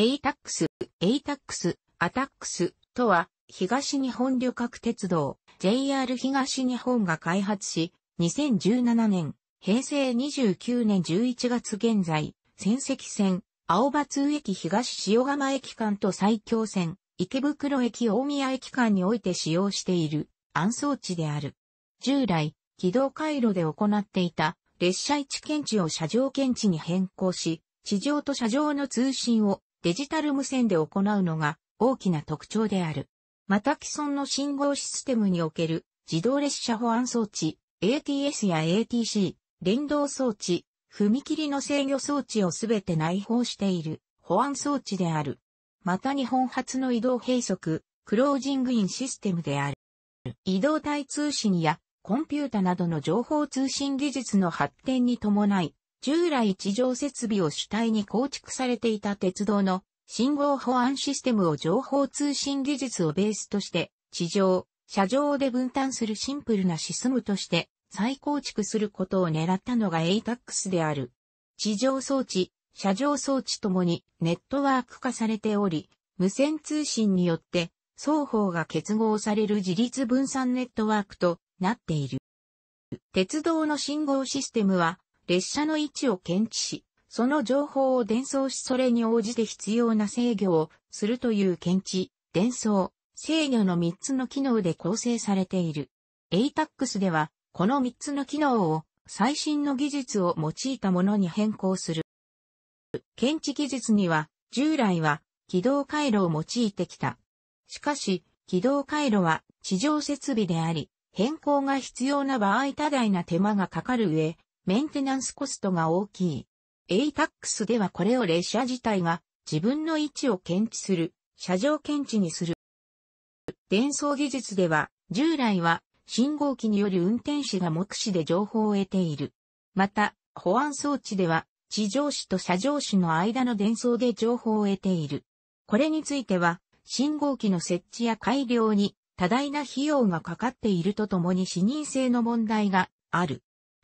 エイタックス、エイタックス、アタックスとは、東日本旅客鉄道、JR 東日本が開発し、2017年、平成29年11月現在、仙石線、青葉通駅東塩釜駅間と埼京線、池袋駅大宮駅間において使用している暗装置である。従来、軌道回路で行っていた列車位置検知を車上検知に変更し、地上と車上の通信をデジタル無線で行うのが大きな特徴である。また既存の信号システムにおける自動列車保安装置 ATS や ATC、連動装置、踏切の制御装置をすべて内包している保安装置である。また日本初の移動閉塞、クロージングインシステムである。移動体通信やコンピュータなどの情報通信技術の発展に伴い、従来地上設備を主体に構築されていた鉄道の信号保安システムを情報通信技術をベースとして地上、車上で分担するシンプルなシステムとして再構築することを狙ったのが ATAX である。地上装置、車上装置ともにネットワーク化されており、無線通信によって双方が結合される自立分散ネットワークとなっている。鉄道の信号システムは列車の位置を検知し、その情報を伝送しそれに応じて必要な制御をするという検知、伝送、制御の3つの機能で構成されている。ATAX では、この3つの機能を最新の技術を用いたものに変更する。検知技術には、従来は軌道回路を用いてきた。しかし、軌道回路は地上設備であり、変更が必要な場合多大な手間がかかる上、メンテナンスコストが大きい。ATAX ではこれを列車自体が自分の位置を検知する、車上検知にする。伝送技術では、従来は信号機による運転士が目視で情報を得ている。また、保安装置では、地上視と車上視の間の伝送で情報を得ている。これについては、信号機の設置や改良に多大な費用がかかっているとともに視認性の問題がある。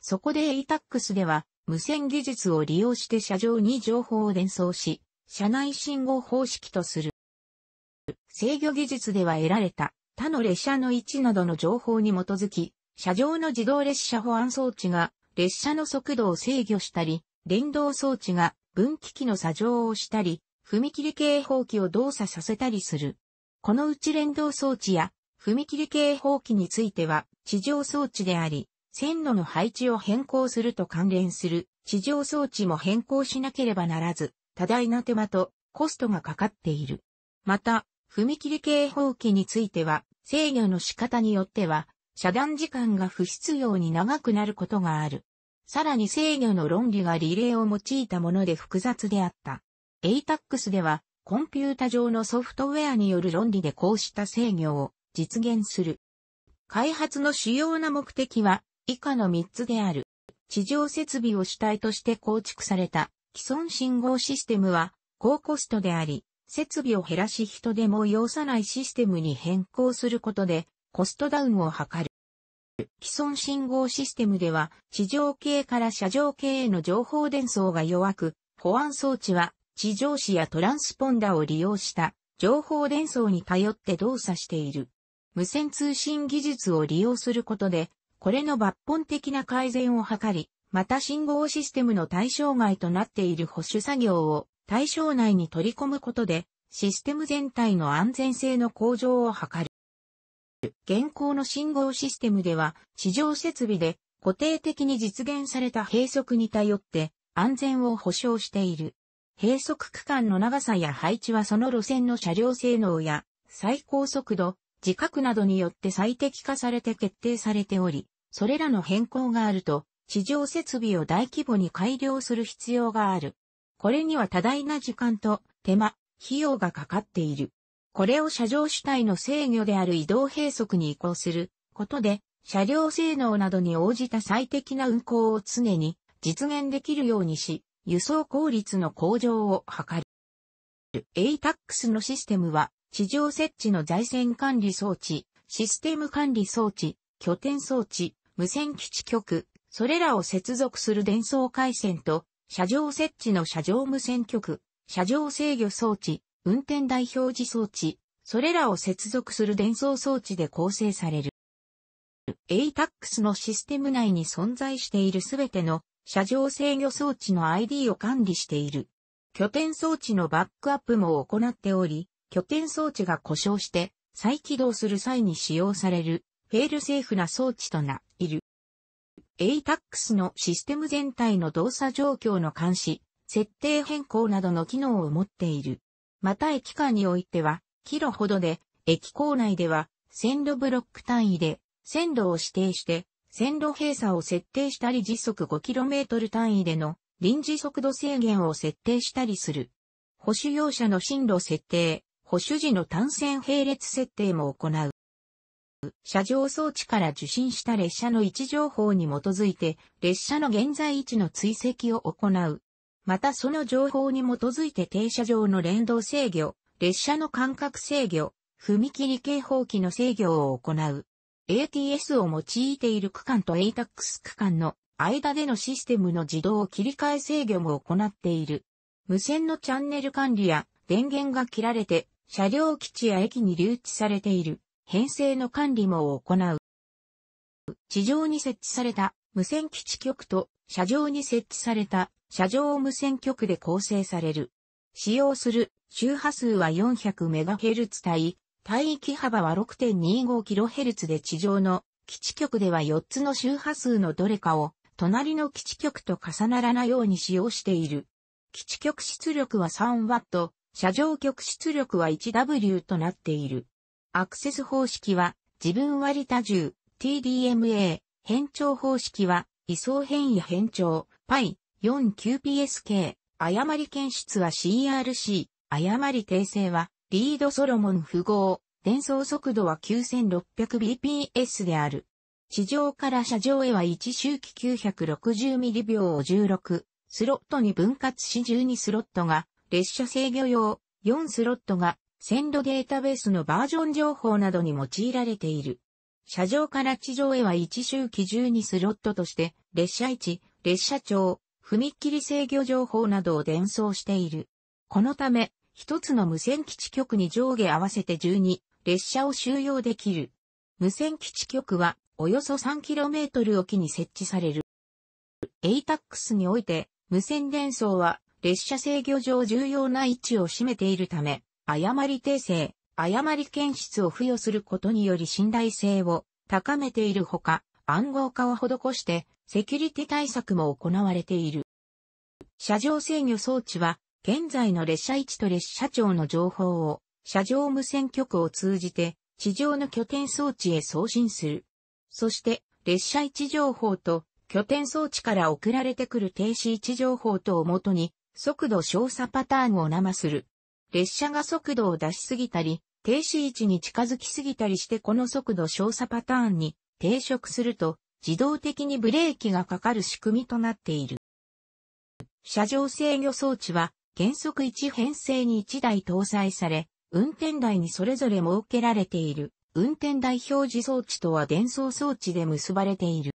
そこで ATAX では、無線技術を利用して車上に情報を伝送し、車内信号方式とする。制御技術では得られた他の列車の位置などの情報に基づき、車上の自動列車保安装置が列車の速度を制御したり、連動装置が分岐器の作業をしたり、踏切警報器を動作させたりする。このうち連動装置や踏切警報器については地上装置であり、線路の配置を変更すると関連する地上装置も変更しなければならず、多大な手間とコストがかかっている。また、踏切警報器については、制御の仕方によっては、遮断時間が不必要に長くなることがある。さらに制御の論理がリレーを用いたもので複雑であった。ATAX では、コンピュータ上のソフトウェアによる論理でこうした制御を実現する。開発の主要な目的は、以下の3つである。地上設備を主体として構築された既存信号システムは高コストであり、設備を減らし人でも要さないシステムに変更することでコストダウンを図る。既存信号システムでは地上系から車上系への情報伝送が弱く、保安装置は地上紙やトランスポンダを利用した情報伝送に頼って動作している。無線通信技術を利用することでこれの抜本的な改善を図り、また信号システムの対象外となっている保守作業を対象内に取り込むことで、システム全体の安全性の向上を図る。現行の信号システムでは、地上設備で固定的に実現された閉塞に頼って安全を保障している。閉塞区間の長さや配置はその路線の車両性能や最高速度、自覚などによって最適化されて決定されており、それらの変更があると、地上設備を大規模に改良する必要がある。これには多大な時間と手間、費用がかかっている。これを車上主体の制御である移動閉塞に移行することで、車両性能などに応じた最適な運行を常に実現できるようにし、輸送効率の向上を図る。ATAX のシステムは、地上設置の在線管理装置、システム管理装置、拠点装置、無線基地局、それらを接続する伝送回線と、車上設置の車上無線局、車上制御装置、運転台表示装置、それらを接続する伝送装置で構成される。ATAX のシステム内に存在しているすべての車上制御装置の ID を管理している。拠点装置のバックアップも行っており、拠点装置が故障して再起動する際に使用されるフェールセーフな装置とな ATAX のシステム全体の動作状況の監視、設定変更などの機能を持っている。また駅間においては、キロほどで、駅構内では、線路ブロック単位で、線路を指定して、線路閉鎖を設定したり時速 5km 単位での臨時速度制限を設定したりする。保守用車の進路設定、保守時の単線並列設定も行う。車上装置から受信した列車の位置情報に基づいて、列車の現在位置の追跡を行う。またその情報に基づいて停車場の連動制御、列車の間隔制御、踏切警報器の制御を行う。ATS を用いている区間と ATAX 区間の間でのシステムの自動切り替え制御も行っている。無線のチャンネル管理や電源が切られて車両基地や駅に留置されている編成の管理も行う。地上に設置された無線基地局と車上に設置された車上無線局で構成される。使用する周波数は 400MHz 帯、帯域幅は 6.25kHz で地上の基地局では4つの周波数のどれかを隣の基地局と重ならないように使用している。基地局出力は 3W、車上局出力は 1W となっている。アクセス方式は自分割多重 TDMA、変調方式は位相変異変調 Π49PSK、誤り検出は CRC、誤り訂正はリードソロモン符号、伝送速度は 9600bps である。地上から車上へは1周期9 6 0ミ m 秒を16、スロットに分割し12スロットが列車制御用、4スロットが線路データベースのバージョン情報などに用いられている。車上から地上へは1周期12スロットとして、列車位置、列車長、踏切制御情報などを伝送している。このため、一つの無線基地局に上下合わせて12列車を収容できる。無線基地局はおよそ 3km 置きに設置される。ATAX において無線伝送は列車制御上重要な位置を占めているため、誤り訂正、誤り検出を付与することにより信頼性を高めているほか、暗号化を施してセキュリティ対策も行われている。車上制御装置は、現在の列車位置と列車長の情報を、車上無線局を通じて、地上の拠点装置へ送信する。そして、列車位置情報と、拠点装置から送られてくる停止位置情報等をもとに、速度調査パターンを生する。列車が速度を出しすぎたり、停止位置に近づきすぎたりしてこの速度少差パターンに抵触すると自動的にブレーキがかかる仕組みとなっている。車上制御装置は原則1編成に1台搭載され、運転台にそれぞれ設けられている運転台表示装置とは伝送装置で結ばれている。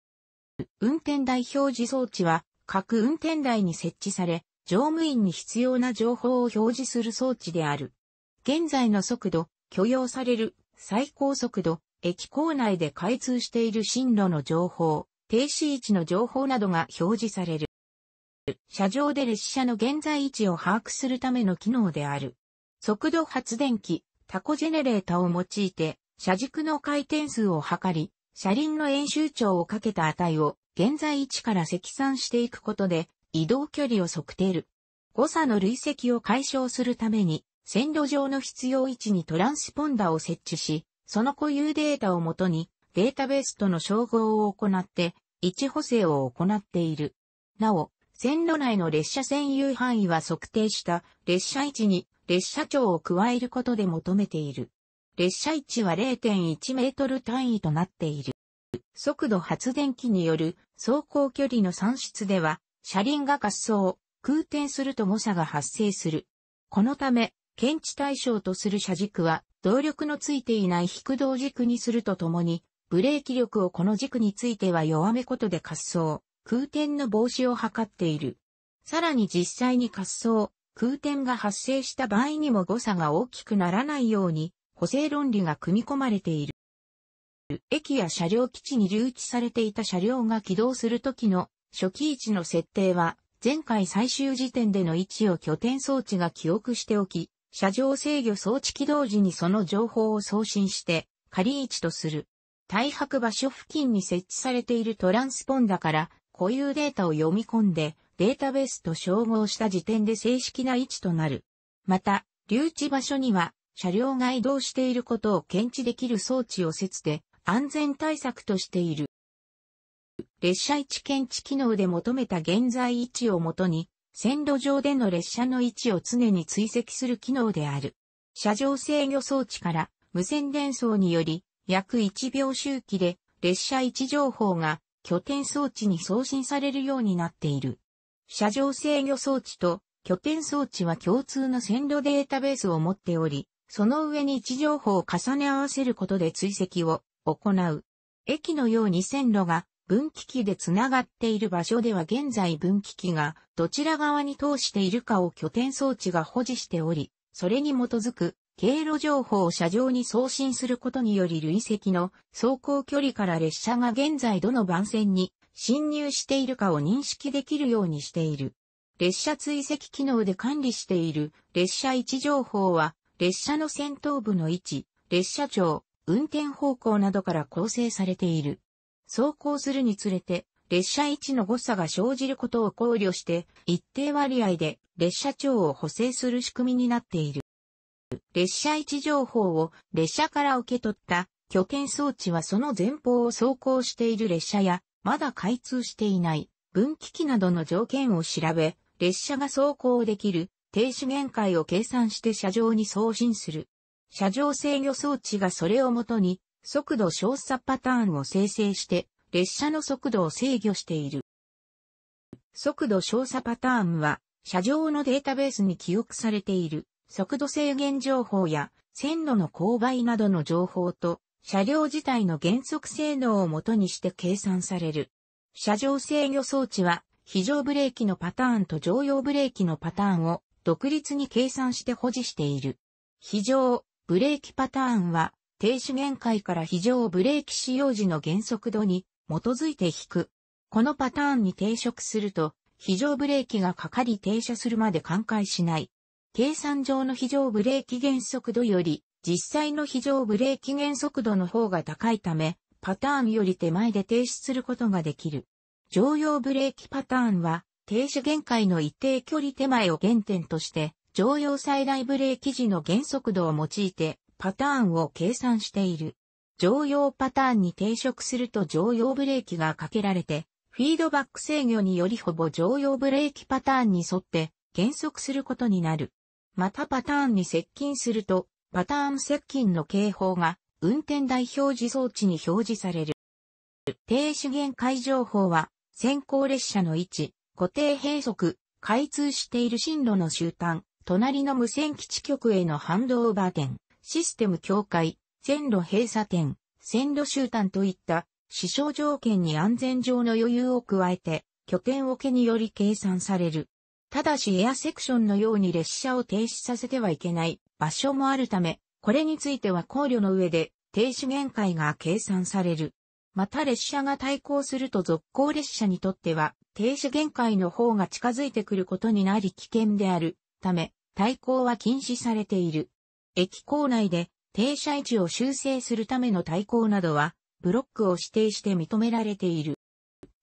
運転台表示装置は各運転台に設置され、乗務員に必要な情報を表示する装置である。現在の速度、許容される最高速度、駅構内で開通している進路の情報、停止位置の情報などが表示される。車上で列車の現在位置を把握するための機能である。速度発電機、タコジェネレータを用いて、車軸の回転数を測り、車輪の円周長をかけた値を現在位置から積算していくことで、移動距離を測定る。誤差の累積を解消するために、線路上の必要位置にトランスポンダを設置し、その固有データをもとに、データベースとの照合を行って、位置補正を行っている。なお、線路内の列車占有範囲は測定した列車位置に列車長を加えることで求めている。列車位置は0.1メートル単位となっている。速度発電機による走行距離の算出では、車輪が滑走、空転すると誤差が発生する。このため、検知対象とする車軸は、動力のついていない引動軸にするとともに、ブレーキ力をこの軸については弱めことで滑走、空転の防止を図っている。さらに実際に滑走、空転が発生した場合にも誤差が大きくならないように、補正論理が組み込まれている。駅や車両基地に留置されていた車両が起動するときの初期位置の設定は、前回最終時点での位置を拠点装置が記憶しておき、車上制御装置起動時にその情報を送信して、仮位置とする。対白場所付近に設置されているトランスポンダから固有データを読み込んでデータベースと照合した時点で正式な位置となる。また、留置場所には車両が移動していることを検知できる装置を設で安全対策としている。列車位置検知機能で求めた現在位置をもとに、線路上での列車の位置を常に追跡する機能である。車上制御装置から無線伝送により、約1秒周期で列車位置情報が拠点装置に送信されるようになっている。車上制御装置と拠点装置は共通の線路データベースを持っており、その上に位置情報を重ね合わせることで追跡を行う。駅のように線路が分岐器で繋がっている場所では現在分岐器がどちら側に通しているかを拠点装置が保持しており、それに基づく経路情報を車上に送信することにより累積の走行距離から列車が現在どの番線に侵入しているかを認識できるようにしている。列車追跡機能で管理している列車位置情報は列車の先頭部の位置、列車長、運転方向などから構成されている。走行するにつれて、列車位置の誤差が生じることを考慮して、一定割合で列車長を補正する仕組みになっている。列車位置情報を列車から受け取った拠点装置はその前方を走行している列車や、まだ開通していない分岐器などの条件を調べ、列車が走行できる停止限界を計算して車上に送信する。車上制御装置がそれをもとに速度小差パターンを生成して、列車の速度を制御している。速度小差パターンは、車上のデータベースに記憶されている、速度制限情報や、線路の勾配などの情報と、車両自体の減速性能をもとにして計算される。車上制御装置は、非常ブレーキのパターンと常用ブレーキのパターンを独立に計算して保持している。非常ブレーキパターンは停止限界から非常ブレーキ使用時の減速度に基づいて引く。このパターンに抵触すると、非常ブレーキがかかり停車するまで寛解しない。計算上の非常ブレーキ減速度より、実際の非常ブレーキ減速度の方が高いため、パターンより手前で停止することができる。常用ブレーキパターンは、停止限界の一定距離手前を原点として、常用最大ブレーキ時の減速度を用いて、パターンを計算している。常用パターンに抵触すると常用ブレーキがかけられて、フィードバック制御によりほぼ常用ブレーキパターンに沿って減速することになる。またパターンに接近すると、パターン接近の警報が運転台表示装置に表示される。停止限界情報は、先行列車の位置、固定閉塞、開通している進路の終端、隣の無線基地局への反動オーバー点。システム境界、線路閉鎖点、線路集団といった支障条件に安全上の余裕を加えて、拠点置けにより計算される。ただしエアセクションのように列車を停止させてはいけない場所もあるため、これについては考慮の上で停止限界が計算される。また列車が対抗すると続行列車にとっては停止限界の方が近づいてくることになり危険であるため、対抗は禁止されている。駅構内で停車位置を修正するための対抗などは、ブロックを指定して認められている。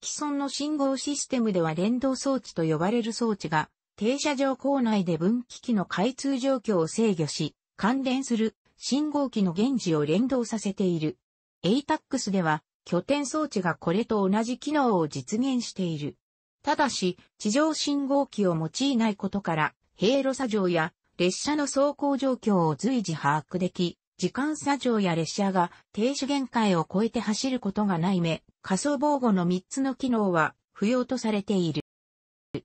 既存の信号システムでは連動装置と呼ばれる装置が、停車場構内で分岐器の開通状況を制御し、関連する信号機の現時を連動させている。ATAX では、拠点装置がこれと同じ機能を実現している。ただし、地上信号機を用いないことから、平路作業や列車の走行状況を随時把握でき、時間差上や列車が停止限界を超えて走ることがない目、仮想防護の3つの機能は不要とされている。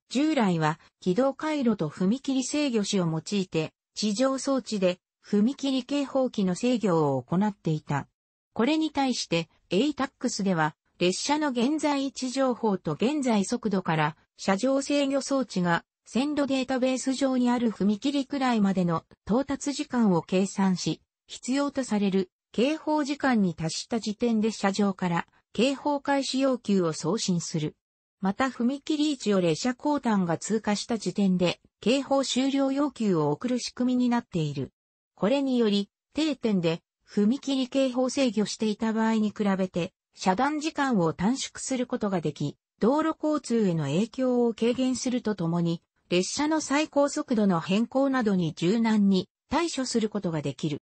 従来は軌道回路と踏切制御士を用いて地上装置で踏切警報機の制御を行っていた。これに対して ATAX では列車の現在位置情報と現在速度から車上制御装置が線路データベース上にある踏切くらいまでの到達時間を計算し、必要とされる警報時間に達した時点で車上から警報開始要求を送信する。また踏切位置を列車交換が通過した時点で警報終了要求を送る仕組みになっている。これにより、定点で踏切警報制御していた場合に比べて遮断時間を短縮することができ、道路交通への影響を軽減するとともに列車の最高速度の変更などに柔軟に対処することができる。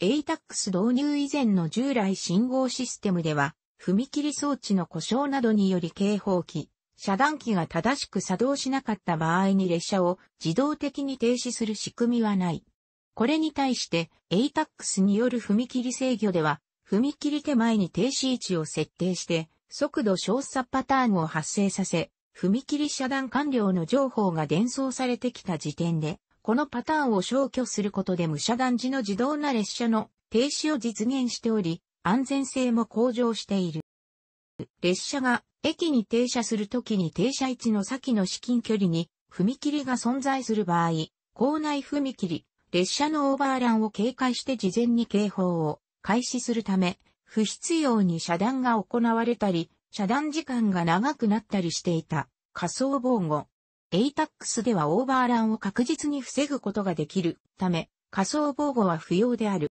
ATAX 導入以前の従来信号システムでは、踏切装置の故障などにより警報器、遮断機が正しく作動しなかった場合に列車を自動的に停止する仕組みはない。これに対して ATAX による踏切制御では、踏切手前に停止位置を設定して、速度小差パターンを発生させ、踏切遮断完了の情報が伝送されてきた時点で、このパターンを消去することで無遮断時の自動な列車の停止を実現しており、安全性も向上している。列車が駅に停車するときに停車位置の先の至近距離に踏切が存在する場合、校内踏切、列車のオーバーランを警戒して事前に警報を開始するため、不必要に遮断が行われたり、遮断時間が長くなったりしていた仮想防護。ATAX ではオーバーランを確実に防ぐことができるため、仮想防護は不要である。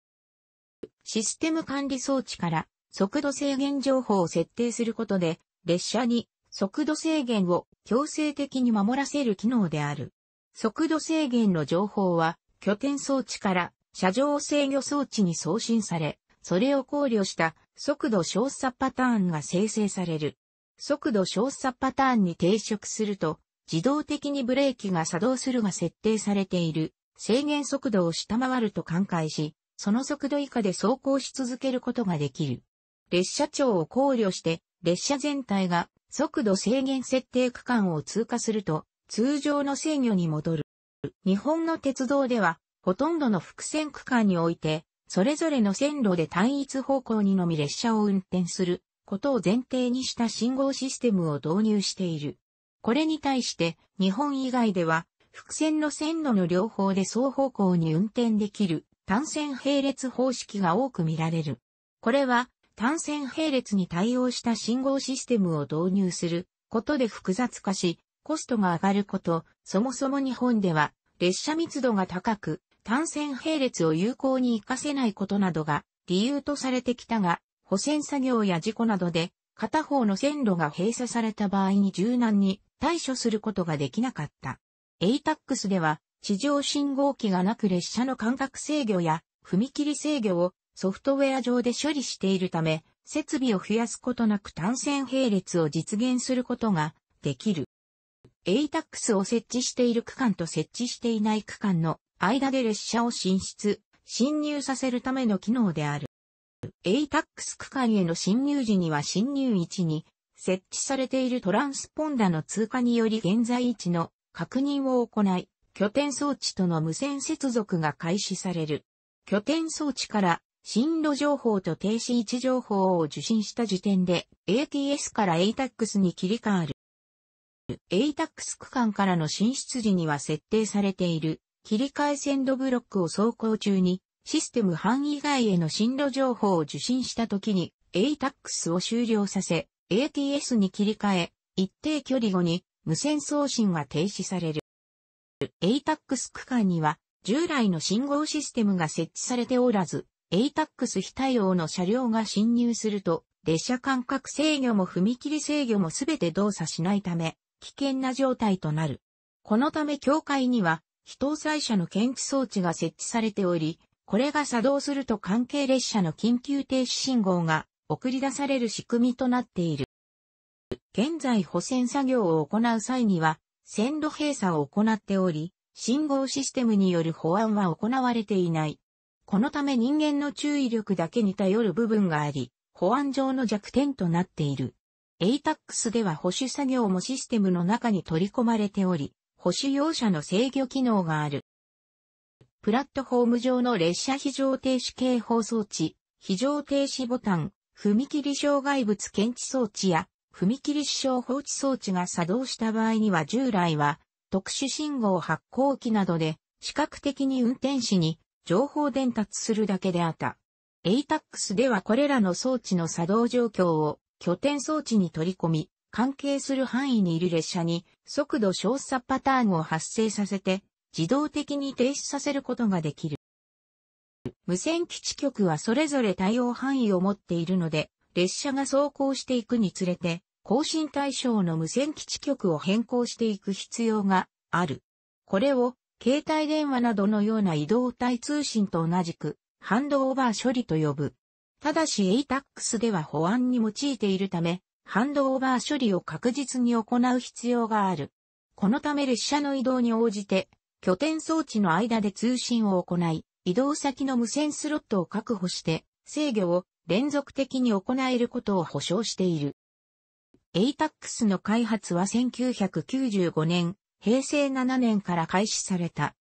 システム管理装置から速度制限情報を設定することで、列車に速度制限を強制的に守らせる機能である。速度制限の情報は拠点装置から車上制御装置に送信され、それを考慮した速度小差パターンが生成される。速度小差パターンに抵触すると、自動的にブレーキが作動するが設定されている制限速度を下回ると寛解し、その速度以下で走行し続けることができる。列車長を考慮して、列車全体が速度制限設定区間を通過すると、通常の制御に戻る。日本の鉄道では、ほとんどの伏線区間において、それぞれの線路で単一方向にのみ列車を運転することを前提にした信号システムを導入している。これに対して日本以外では複線の線路の両方で双方向に運転できる単線並列方式が多く見られる。これは単線並列に対応した信号システムを導入することで複雑化し、コストが上がること、そもそも日本では列車密度が高く、単線並列を有効に活かせないことなどが理由とされてきたが、補線作業や事故などで片方の線路が閉鎖された場合に柔軟に対処することができなかった。ATAX では地上信号機がなく列車の間隔制御や踏切制御をソフトウェア上で処理しているため、設備を増やすことなく単線並列を実現することができる。ATAX を設置している区間と設置していない区間の間で列車を進出、侵入させるための機能である。ATAX 区間への侵入時には侵入位置に設置されているトランスポンダの通過により現在位置の確認を行い、拠点装置との無線接続が開始される。拠点装置から進路情報と停止位置情報を受信した時点で ATS から ATAX に切り替わる。ATAX 区間からの進出時には設定されている切り替え線路ブロックを走行中に、システム範囲外への進路情報を受信した時に ATAX を終了させ、ATS に切り替え、一定距離後に無線送信が停止される。ATAX 区間には従来の信号システムが設置されておらず、ATAX 非対応の車両が侵入すると、列車間隔制御も踏切制御もすべて動作しないため、危険な状態となる。このため境界には非搭載車の検知装置が設置されており、これが作動すると関係列車の緊急停止信号が送り出される仕組みとなっている。現在補線作業を行う際には、線路閉鎖を行っており、信号システムによる保安は行われていない。このため人間の注意力だけに頼る部分があり、保安上の弱点となっている。ATAX では保守作業もシステムの中に取り込まれており、保守用車の制御機能がある。プラットフォーム上の列車非常停止警報装置、非常停止ボタン、踏切障害物検知装置や踏切支障放置装置が作動した場合には従来は特殊信号発行機などで視覚的に運転士に情報伝達するだけであった。ATAX ではこれらの装置の作動状況を拠点装置に取り込み、関係する範囲にいる列車に速度小佐パターンを発生させて、自動的に停止させることができる。無線基地局はそれぞれ対応範囲を持っているので、列車が走行していくにつれて、更新対象の無線基地局を変更していく必要がある。これを、携帯電話などのような移動体通信と同じく、ハンドオーバー処理と呼ぶ。ただし ATAX では保安に用いているため、ハンドオーバー処理を確実に行う必要がある。このため列車の移動に応じて、拠点装置の間で通信を行い、移動先の無線スロットを確保して、制御を連続的に行えることを保証している。ATAX の開発は1995年、平成7年から開始された。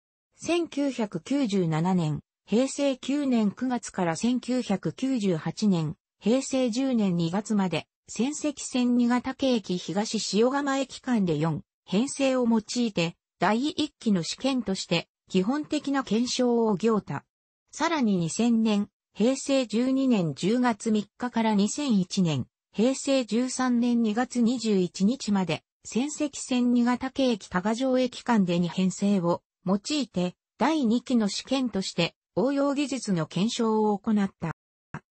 1997年、平成9年9月から1998年、平成10年2月まで、仙石線新潟駅東塩釜駅間で4、編成を用いて、第1期の試験として、基本的な検証を行った。さらに2000年、平成12年10月3日から2001年、平成13年2月21日まで、仙石線新潟駅多賀城駅間で2編成を用いて、第2期の試験として応用技術の検証を行った。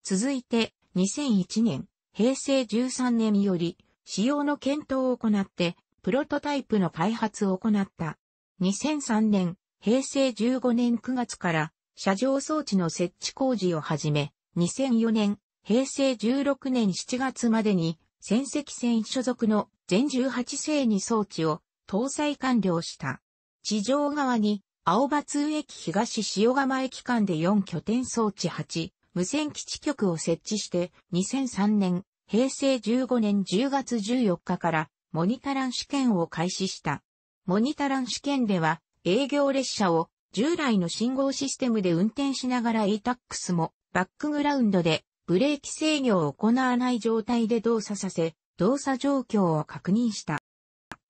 続いて、2001年、平成13年より使用の検討を行ってプロトタイプの開発を行った。2003年、平成15年9月から車上装置の設置工事を始め、2004年、平成16年7月までに戦績船所属の全18世に装置を搭載完了した。地上側に青葉通駅東塩釜駅間で4拠点装置8、無線基地局を設置して、2003年、平成15年10月14日から、モニタラン試験を開始した。モニタラン試験では、営業列車を従来の信号システムで運転しながら e t a x もバックグラウンドでブレーキ制御を行わない状態で動作させ、動作状況を確認した。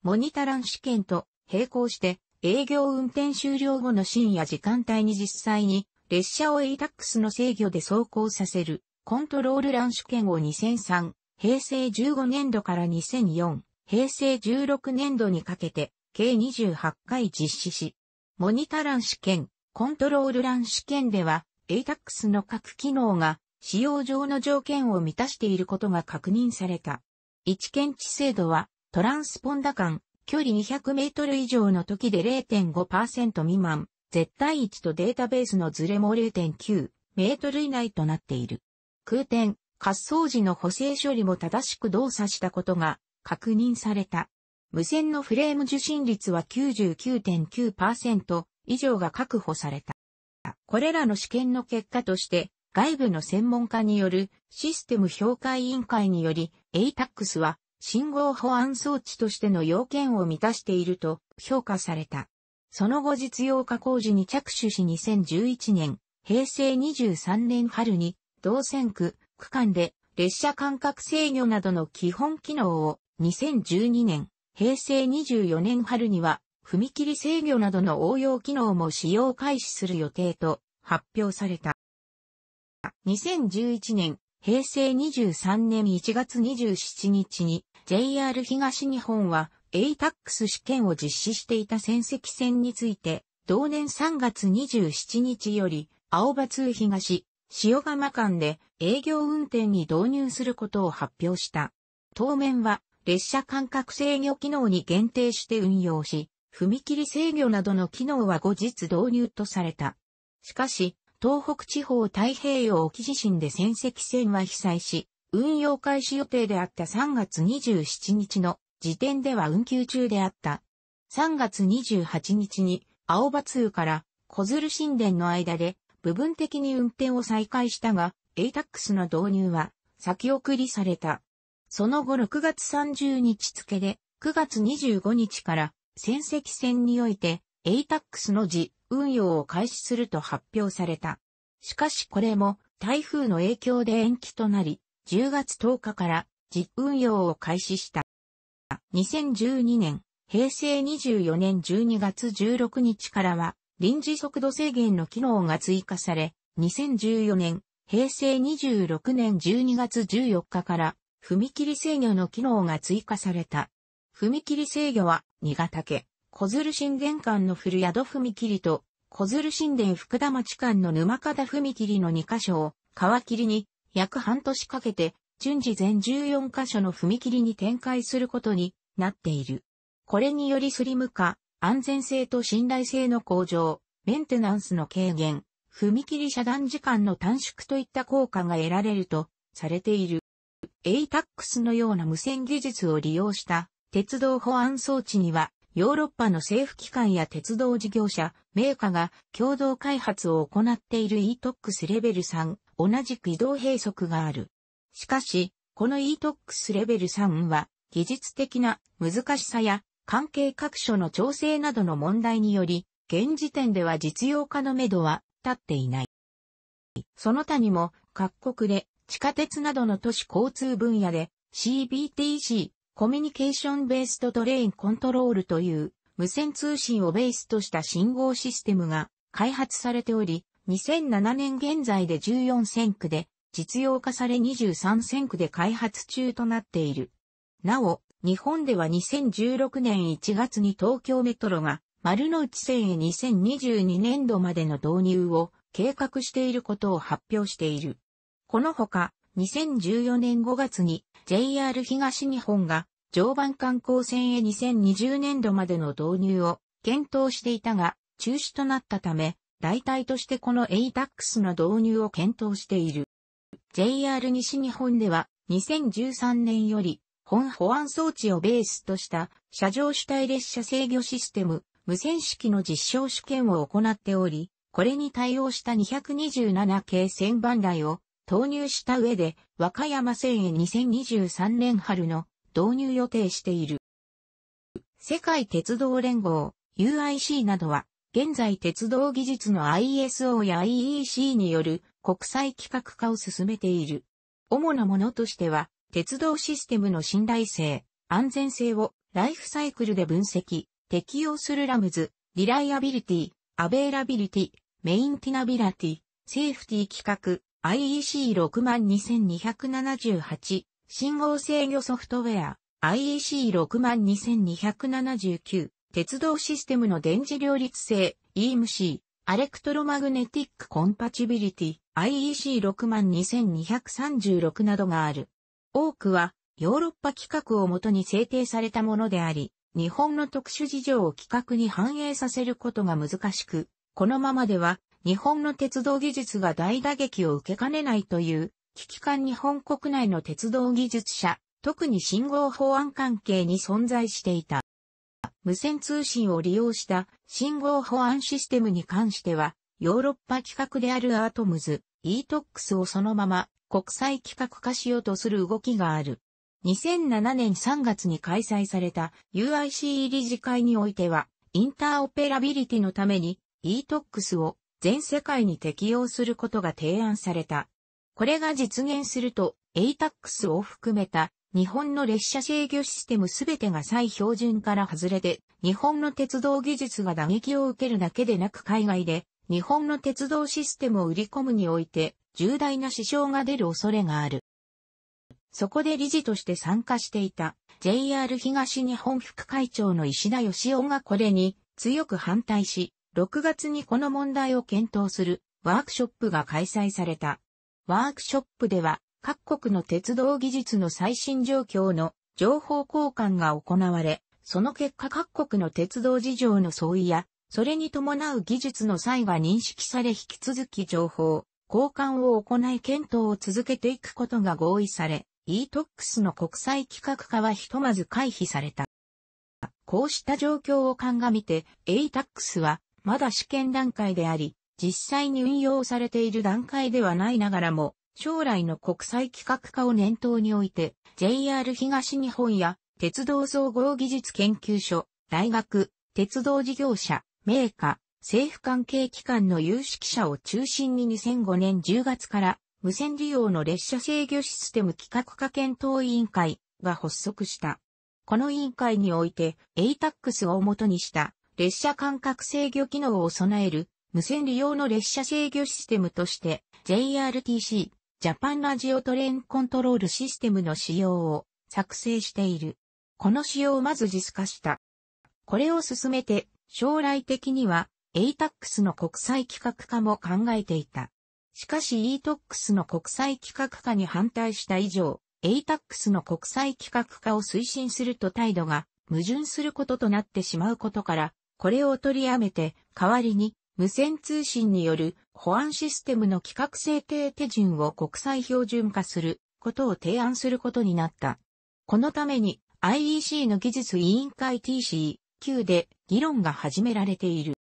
モニタラン試験と並行して営業運転終了後の深夜時間帯に実際に列車を ATAX の制御で走行させる、コントロールラン試験を2003、平成15年度から2004、平成16年度にかけて、計28回実施し、モニタラン試験、コントロールラン試験では、ATAX の各機能が、使用上の条件を満たしていることが確認された。一検知精度は、トランスポンダ間、距離200メートル以上の時で0.5%未満、絶対位置とデータベースのズレも0.9メートル以内となっている。空転、滑走時の補正処理も正しく動作したことが確認された。無線のフレーム受信率は99.9%以上が確保された。これらの試験の結果として、外部の専門家によるシステム評価委員会により ATAX は信号保安装置としての要件を満たしていると評価された。その後実用化工事に着手し2011年、平成23年春に、同線区、区間で、列車間隔制御などの基本機能を、2012年、平成24年春には、踏切制御などの応用機能も使用開始する予定と発表された。2011年、平成23年1月27日に JR 東日本は ATAX 試験を実施していた戦績戦について、同年3月27日より、青葉通東、塩釜間で営業運転に導入することを発表した。当面は、列車間隔制御機能に限定して運用し、踏切制御などの機能は後日導入とされた。しかし、東北地方太平洋沖地震で戦績線は被災し、運用開始予定であった3月27日の時点では運休中であった。3月28日に、青葉通から小鶴神殿の間で部分的に運転を再開したが、ATAX の導入は先送りされた。その後6月30日付で9月25日から戦績戦において ATAX の時運用を開始すると発表された。しかしこれも台風の影響で延期となり、10月10日から実運用を開始した。2012年、平成24年12月16日からは、臨時速度制限の機能が追加され、2014年、平成26年12月14日から、踏切制御の機能が追加された。踏切制御は、新潟県、小鶴新玄関の古宿踏切と、小鶴新田福田町間の沼方踏切の2箇所を、皮切りに、約半年かけて、順次全14カ所の踏切に展開することになっている。これによりスリム化、安全性と信頼性の向上、メンテナンスの軽減、踏切遮断時間の短縮といった効果が得られるとされている。ATAX のような無線技術を利用した鉄道保安装置にはヨーロッパの政府機関や鉄道事業者、メーカーが共同開発を行っている ETOX レベル3、同じく移動閉塞がある。しかし、この e-tox レベル3は、技術的な難しさや関係各所の調整などの問題により、現時点では実用化のめどは立っていない。その他にも各国で地下鉄などの都市交通分野で CBTC、コミュニケーションベースとトレインコントロールという無線通信をベースとした信号システムが開発されており、2007年現在で14線区で実用化され23線区で開発中となっている。なお、日本では2016年1月に東京メトロが丸の内線へ2022年度までの導入を計画していることを発表している。このほか、2014年5月に JR 東日本が常磐観光船へ2020年度までの導入を検討していたが中止となったため、代替としてこの ATAX の導入を検討している。JR 西日本では2013年より本保安装置をベースとした車上主体列車制御システム無線式の実証試験を行っており、これに対応した227系旋番台を投入した上で和歌山線へ2023年春の導入予定している。世界鉄道連合 UIC などは現在鉄道技術の ISO や IEC による国際規格化を進めている。主なものとしては、鉄道システムの信頼性、安全性をライフサイクルで分析、適用するラムズ、リライアビリティ、アベイラビリティ、メインティナビラティ、セーフティ規格、IEC62278、信号制御ソフトウェア、IEC62279、鉄道システムの電磁両立性、EMC、アレクトロマグネティックコンパチビリティ IEC62236 などがある。多くはヨーロッパ規格をもとに制定されたものであり、日本の特殊事情を規格に反映させることが難しく、このままでは日本の鉄道技術が大打撃を受けかねないという危機感日本国内の鉄道技術者、特に信号法案関係に存在していた。無線通信を利用した信号保安システムに関しては、ヨーロッパ規格であるアートムズ、ETOX をそのまま国際規格化しようとする動きがある。2007年3月に開催された UICE 理事会においては、インターオペラビリティのために ETOX を全世界に適用することが提案された。これが実現すると ATAX を含めた日本の列車制御システムすべてが再標準から外れて、日本の鉄道技術が打撃を受けるだけでなく海外で、日本の鉄道システムを売り込むにおいて、重大な支障が出る恐れがある。そこで理事として参加していた JR 東日本副会長の石田義雄がこれに強く反対し、6月にこの問題を検討するワークショップが開催された。ワークショップでは各国の鉄道技術の最新状況の情報交換が行われ、その結果各国の鉄道事情の相違や、それに伴う技術の際は認識され引き続き情報、交換を行い検討を続けていくことが合意され、e-tox の国際規格化はひとまず回避された。こうした状況を鑑みて ATAX はまだ試験段階であり、実際に運用されている段階ではないながらも、将来の国際規格化を念頭において、JR 東日本や鉄道総合技術研究所、大学、鉄道事業者、メーカー、政府関係機関の有識者を中心に2005年10月から無線利用の列車制御システム企画化検討委員会が発足した。この委員会において ATAX を元にした列車間隔制御機能を備える無線利用の列車制御システムとして JRTC ジャパンラジオトレインコントロールシステムの仕様を作成している。この仕様をまず実化した。これを進めて、将来的には ATAX の国際規格化も考えていた。しかし ETOX の国際規格化に反対した以上、ATAX の国際規格化を推進すると態度が矛盾することとなってしまうことから、これを取りやめて、代わりに無線通信による保安システムの規格制定手順を国際標準化することを提案することになった。このために IEC の技術委員会 TCQ で議論が始められている。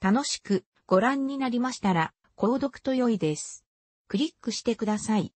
楽しくご覧になりましたら、購読と良いです。クリックしてください。